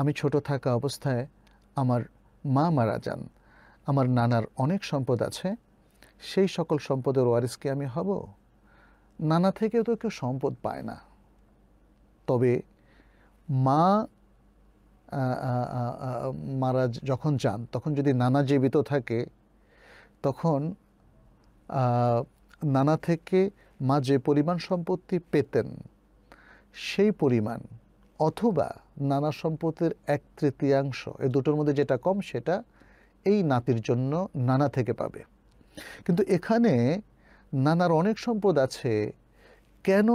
আমি ছোট থাকা অবস্থায় আমার মা মারা যান আমার নানার অনেক সম্পদ আছে সেই সকল সম্পদের ওয়ারিস কি আমি হব নানা থেকে তো কেউ সম্পদ পায় না তবে মা মারা যখন যান তখন যদি নানা জীবিত থাকে তখন নানা থেকে মা যে পরিমাণ সম্পত্তি পেতেন সেই পরিমাণ অথবা নানা সম্পদের এক তৃতীয়াংশ এ দুটোর মধ্যে যেটা কম সেটা এই নাতির জন্য নানা থেকে পাবে কিন্তু এখানে নানার অনেক সম্পদ আছে কেন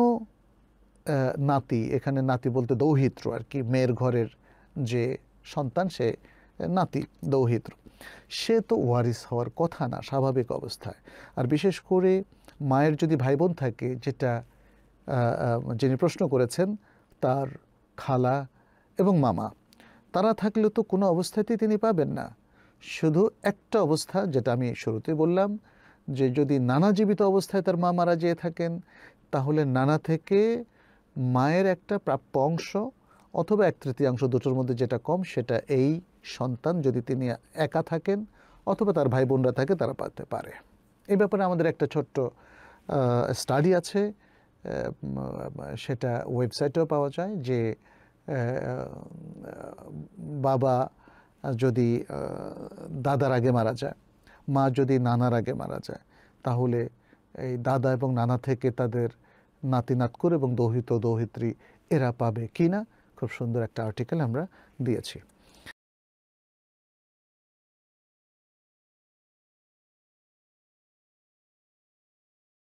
নাতি এখানে নাতি বলতে দৌহিত্র আর কি মেয়ের ঘরের যে সন্তান সে নাতি দৌহিত্র সে তো ওয়ারিস হওয়ার কথা না স্বাভাবিক অবস্থায় আর বিশেষ করে মায়ের যদি ভাই বোন থাকে যেটা যিনি প্রশ্ন করেছেন তার খালা এবং মামা তারা থাকলে তো কোনো অবস্থাতেই তিনি পাবেন না শুধু একটা অবস্থা যেটা আমি শুরুতে বললাম যে যদি নানা জীবিত অবস্থায় তার মা মারা যেয়ে থাকেন তাহলে নানা থেকে মায়ের একটা প্রাপ্য অংশ অথবা এক তৃতীয়াংশ দুটোর মধ্যে যেটা কম সেটা এই সন্তান যদি তিনি একা থাকেন অথবা তার ভাই বোনরা থাকে তারা পাতে পারে এই ব্যাপারে আমাদের একটা ছোট্ট স্টাডি আছে সেটা ওয়েবসাইটেও পাওয়া যায় যে বাবা যদি দাদার আগে মারা যায় মা যদি নানার আগে মারা যায় তাহলে এই দাদা এবং নানা থেকে তাদের নাতি নাতকুর এবং দৌহিত দৌহিত্রী এরা পাবে কি না খুব সুন্দর একটা আর্টিকেল আমরা দিয়েছি